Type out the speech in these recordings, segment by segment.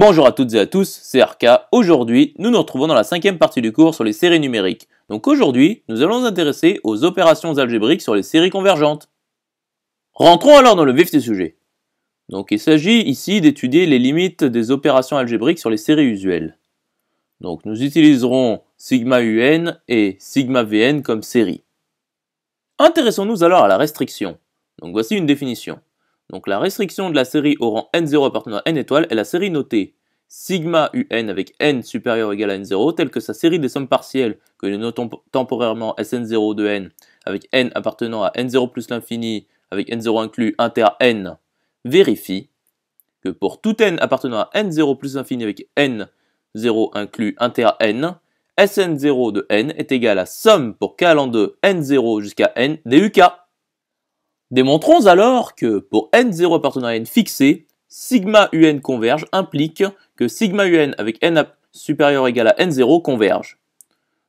Bonjour à toutes et à tous, c'est RK. Aujourd'hui, nous nous retrouvons dans la cinquième partie du cours sur les séries numériques. Donc aujourd'hui, nous allons nous intéresser aux opérations algébriques sur les séries convergentes. Rentrons alors dans le vif du sujet. Donc il s'agit ici d'étudier les limites des opérations algébriques sur les séries usuelles. Donc nous utiliserons sigma UN et sigma VN comme séries. Intéressons-nous alors à la restriction. Donc voici une définition. Donc la restriction de la série au rang n0 appartenant à n étoiles est la série notée sigma un avec n supérieur ou égal à n0 telle que sa série des sommes partielles que nous notons temporairement Sn0 de n avec n appartenant à n0 plus l'infini avec n0 inclus inter n vérifie que pour tout n appartenant à n0 plus l'infini avec n0 inclus inter n Sn0 de n est égal à somme pour k allant de n0 jusqu'à n des UK. Démontrons alors que pour n0 appartenant à n fixé, sigma un converge implique que sigma un avec n supérieur ou égal à n0 converge.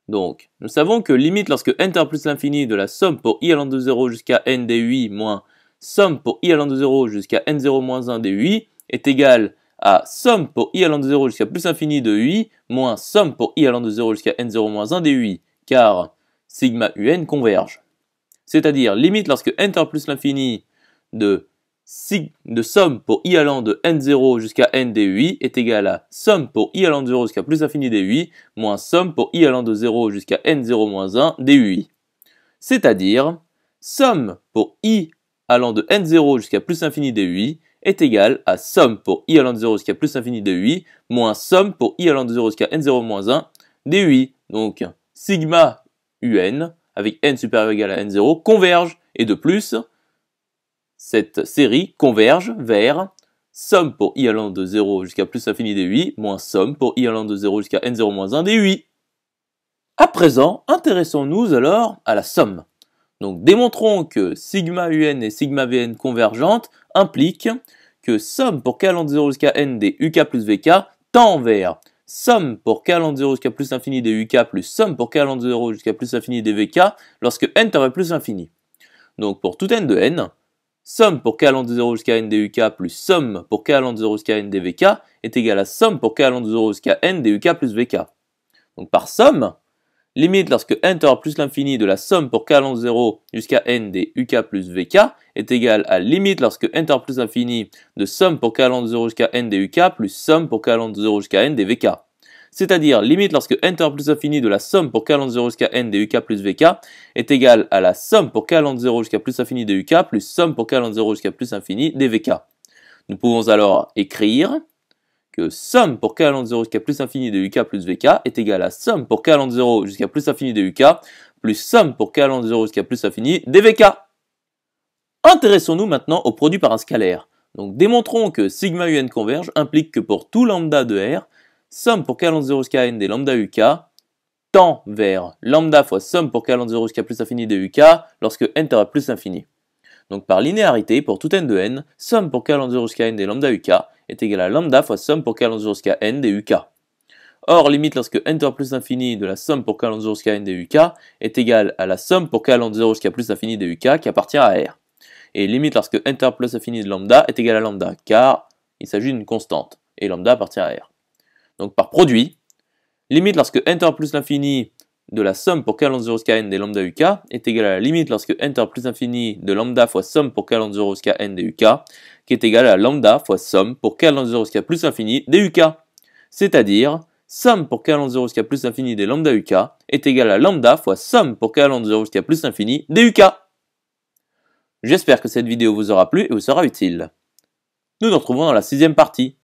Donc, nous savons que limite lorsque n tend plus l'infini de la somme pour i allant de 0 jusqu'à n 8 moins somme pour i allant de 0 jusqu'à n0 moins 1 8 est égale à somme pour i allant de 0 jusqu'à plus infini de 8 moins somme pour i allant de 0 jusqu'à n0 moins 1 8 car sigma un converge c'est-à-dire limite lorsque n tend plus l'infini de, somme pour i allant de n0 jusqu'à n 8 est égale à somme pour i allant de 0 jusqu'à plus infini 8 moins somme pour i allant de 0 jusqu'à n0 moins 1 8 C'est-à-dire somme pour i allant de n0 jusqu'à plus infini 8 est égale à somme pour i allant de 0 jusqu'à plus infini 8 moins somme pour i allant de 0 jusqu'à n0 moins 1 8 Donc sigma un avec n supérieur ou égal à n0 converge, Et de plus, cette série converge vers somme pour i allant de 0 jusqu'à plus infini des 8 moins somme pour i allant de 0 jusqu'à n0 moins 1 des 8. À présent, intéressons-nous alors à la somme. Donc démontrons que sigma un et sigma vn convergentes impliquent que somme pour k allant de 0 jusqu'à n des uk plus vk tend vers somme pour k allant de 0 jusqu'à plus infini des uk plus somme pour k allant de 0 jusqu'à plus infini des vk lorsque n tend plus l'infini. Donc pour tout n de n, somme pour k allant de 0 jusqu'à n des uk plus somme pour k allant de 0 jusqu'à n des vk est égal à somme pour k allant de 0 jusqu'à n des uk plus vk. Donc par somme, Limite lorsque Enter plus l'infini de la somme pour k allant 0 jusqu'à n des uk plus vk est égale à limite lorsque Enter plus l'infini de somme pour k allant 0 jusqu'à n des uk plus somme pour k allant 0 jusqu'à n des vk. C'est-à-dire limite lorsque Enter plus l'infini de la somme pour k allant 0 jusqu'à n des uk plus vk est égal à la somme pour k allant 0 jusqu'à plus l'infini des uk plus somme pour k allant 0 jusqu'à plus l'infini des vk. Nous pouvons alors écrire somme pour k allant de 0 jusqu'à plus infini de uk plus vk est égale à somme pour k allant de 0 jusqu'à plus infini de uk plus somme pour k allant de 0 jusqu'à plus infini de vk. Intéressons-nous maintenant au produit par un scalaire. Donc démontrons que sigma un converge implique que pour tout lambda de R, somme pour k allant de 0 jusqu'à n des lambda uk tend vers lambda fois somme pour k allant de 0 jusqu'à plus infini de uk lorsque n tend plus infini. Donc par linéarité, pour tout n de n, somme pour k jusqu'à n des lambda uk est égale à lambda fois somme pour k jusqu'à n des uk. Or, limite lorsque n tend plus l'infini de la somme pour k jusqu'à n des uk est égale à la somme pour k jusqu'à plus l'infini des uk qui appartient à R. Et limite lorsque n tend plus l'infini de lambda est égale à lambda, car il s'agit d'une constante, et lambda appartient à R. Donc par produit, limite lorsque n tend plus l'infini de la somme pour k 0 n des lambda UK est égale à la limite lorsque n tend plus infini de lambda fois somme pour k 0 n des UK, qui est égale à lambda fois somme pour k 0 jusqu'à plus infini des UK. C'est-à-dire, somme pour k 0 jusqu'à plus infini des lambda UK est égale à lambda fois somme pour k 0 jusqu'à plus infini des UK. J'espère que cette vidéo vous aura plu et vous sera utile. Nous nous retrouvons dans la sixième partie.